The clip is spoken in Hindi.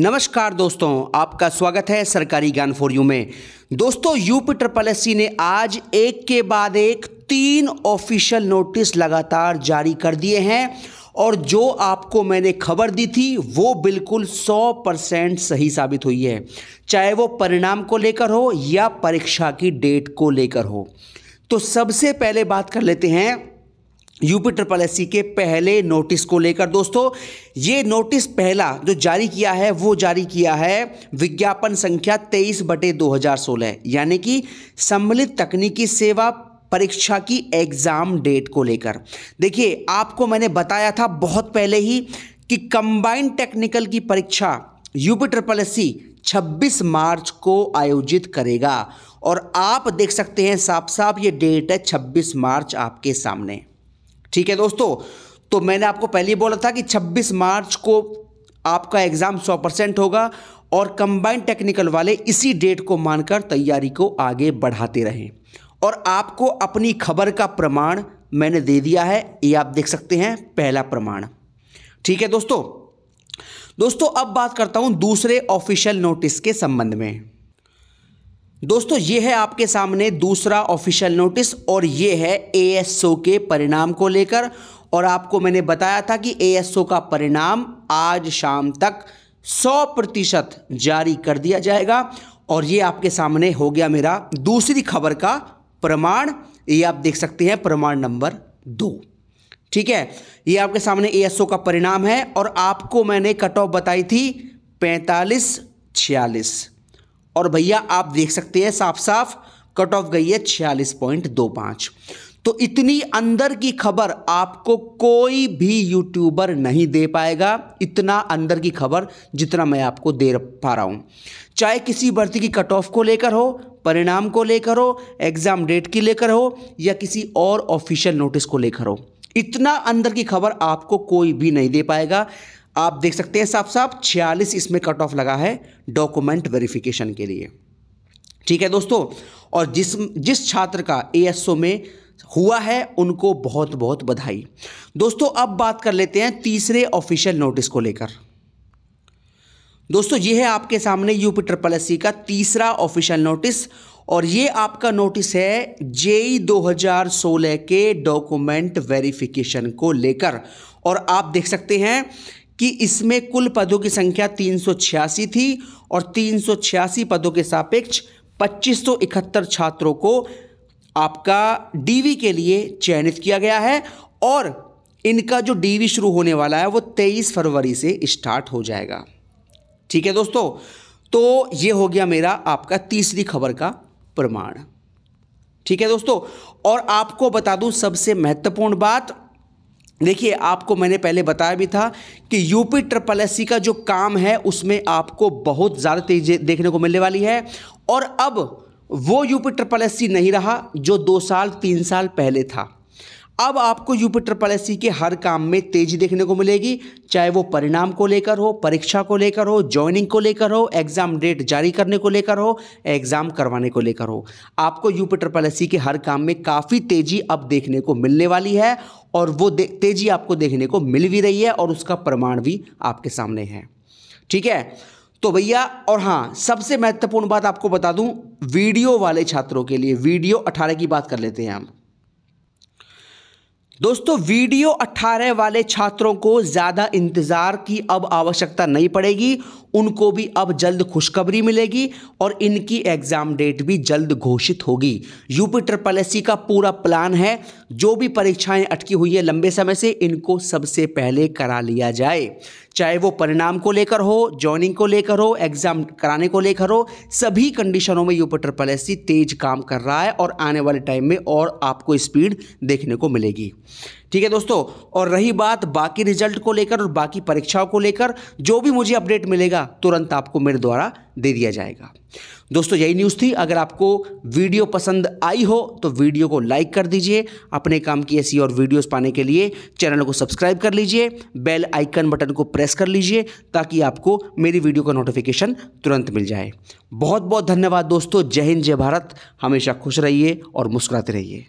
नमस्कार दोस्तों आपका स्वागत है सरकारी ज्ञान फॉर यू में दोस्तों यूपी ट्रिपल एस ने आज एक के बाद एक तीन ऑफिशियल नोटिस लगातार जारी कर दिए हैं और जो आपको मैंने खबर दी थी वो बिल्कुल 100 परसेंट सही साबित हुई है चाहे वो परिणाम को लेकर हो या परीक्षा की डेट को लेकर हो तो सबसे पहले बात कर लेते हैं यूपी ट्रिपल एस के पहले नोटिस को लेकर दोस्तों ये नोटिस पहला जो जारी किया है वो जारी किया है विज्ञापन संख्या तेईस बटे दो हज़ार सोलह यानी कि सम्मिलित तकनीकी सेवा परीक्षा की एग्ज़ाम डेट को लेकर देखिए आपको मैंने बताया था बहुत पहले ही कि कंबाइंड टेक्निकल की परीक्षा यूपी ट्रिपल एस 26 मार्च को आयोजित करेगा और आप देख सकते हैं साफ साफ ये डेट है 26 मार्च आपके सामने ठीक है दोस्तों तो मैंने आपको पहले बोला था कि 26 मार्च को आपका एग्ज़ाम 100 परसेंट होगा और कंबाइंड टेक्निकल वाले इसी डेट को मानकर तैयारी को आगे बढ़ाते रहें और आपको अपनी खबर का प्रमाण मैंने दे दिया है ये आप देख सकते हैं पहला प्रमाण ठीक है दोस्तों दोस्तों अब बात करता हूं दूसरे ऑफिशियल नोटिस के संबंध में दोस्तों ये है आपके सामने दूसरा ऑफिशियल नोटिस और ये है एएसओ के परिणाम को लेकर और आपको मैंने बताया था कि एएसओ का परिणाम आज शाम तक 100 प्रतिशत जारी कर दिया जाएगा और ये आपके सामने हो गया मेरा दूसरी खबर का प्रमाण ये आप देख सकते हैं प्रमाण नंबर दो ठीक है ये आपके सामने एएसओ का परिणाम है और आपको मैंने कट ऑफ बताई थी पैंतालीस छियालीस और भैया आप देख सकते हैं साफ साफ कट ऑफ गई है छियालीस पॉइंट दो पाँच तो इतनी अंदर की खबर आपको कोई भी यूट्यूबर नहीं दे पाएगा इतना अंदर की खबर जितना मैं आपको दे पा रहा हूँ चाहे किसी भर्ती की कट ऑफ को लेकर हो परिणाम को लेकर हो एग्ज़ाम डेट की लेकर हो या किसी और ऑफिशियल नोटिस को लेकर हो इतना अंदर की खबर आपको कोई भी नहीं दे पाएगा आप देख सकते हैं साफ साफ छियालीस इसमें कट ऑफ लगा है डॉक्यूमेंट वेरिफिकेशन के लिए ठीक है दोस्तों और जिस जिस छात्र का एएसओ में हुआ है उनको बहुत बहुत बधाई दोस्तों अब बात कर लेते हैं तीसरे ऑफिशियल नोटिस को लेकर दोस्तों यह है आपके सामने यूपी ट्रिपल एस का तीसरा ऑफिशियल नोटिस और ये आपका नोटिस है e जेई 2016 के डॉक्यूमेंट वेरिफिकेशन को लेकर और आप देख सकते हैं कि इसमें कुल पदों की संख्या तीन थी और तीन पदों के सापेक्ष इकहत्तर छात्रों को आपका डीवी के लिए चयनित किया गया है और इनका जो डीवी शुरू होने वाला है वो 23 फरवरी से स्टार्ट हो जाएगा ठीक है दोस्तों तो ये हो गया मेरा आपका तीसरी खबर का प्रमाण ठीक है दोस्तों और आपको बता दूं सबसे महत्वपूर्ण बात देखिए आपको मैंने पहले बताया भी था कि यूपी ट्रिपल एस का जो काम है उसमें आपको बहुत ज़्यादा तेजी देखने को मिलने वाली है और अब वो यूपी ट्रिपल एस नहीं रहा जो दो साल तीन साल पहले था अब आपको यूपिटर पॉलिसी के हर काम में तेजी देखने को मिलेगी चाहे वो परिणाम को लेकर हो परीक्षा को लेकर हो ज्वाइनिंग को लेकर हो एग्जाम डेट जारी करने को लेकर हो एग्जाम करवाने को लेकर हो आपको यूपिटर पॉलिसी के हर काम में काफ़ी तेजी अब देखने को मिलने वाली है और वो तेजी आपको देखने को मिल भी रही है और उसका प्रमाण भी आपके सामने है ठीक है तो भैया और हाँ सबसे महत्वपूर्ण बात आपको बता दूं वीडियो वाले छात्रों के लिए वीडियो अठारह की बात कर लेते हैं हम दोस्तों वीडियो 18 वाले छात्रों को ज़्यादा इंतज़ार की अब आवश्यकता नहीं पड़ेगी उनको भी अब जल्द खुशखबरी मिलेगी और इनकी एग्ज़ाम डेट भी जल्द घोषित होगी यूपी ट्रिपल का पूरा प्लान है जो भी परीक्षाएं अटकी हुई है लंबे समय से इनको सबसे पहले करा लिया जाए चाहे वो परिणाम को लेकर हो ज्वाइनिंग को लेकर हो एग्जाम कराने को लेकर हो सभी कंडीशनों में यूपी ट्रिपल एस तेज काम कर रहा है और आने वाले टाइम में और आपको स्पीड देखने को मिलेगी ठीक है दोस्तों और रही बात बाकी रिजल्ट को लेकर और बाकी परीक्षाओं को लेकर जो भी मुझे अपडेट मिलेगा तुरंत आपको मेरे द्वारा दे दिया जाएगा दोस्तों यही न्यूज़ थी अगर आपको वीडियो पसंद आई हो तो वीडियो को लाइक कर दीजिए अपने काम की ऐसी और वीडियोस पाने के लिए चैनल को सब्सक्राइब कर लीजिए बेल आइकन बटन को प्रेस कर लीजिए ताकि आपको मेरी वीडियो का नोटिफिकेशन तुरंत मिल जाए बहुत बहुत धन्यवाद दोस्तों जय हिंद जय भारत हमेशा खुश रहिए और मुस्कुराते रहिए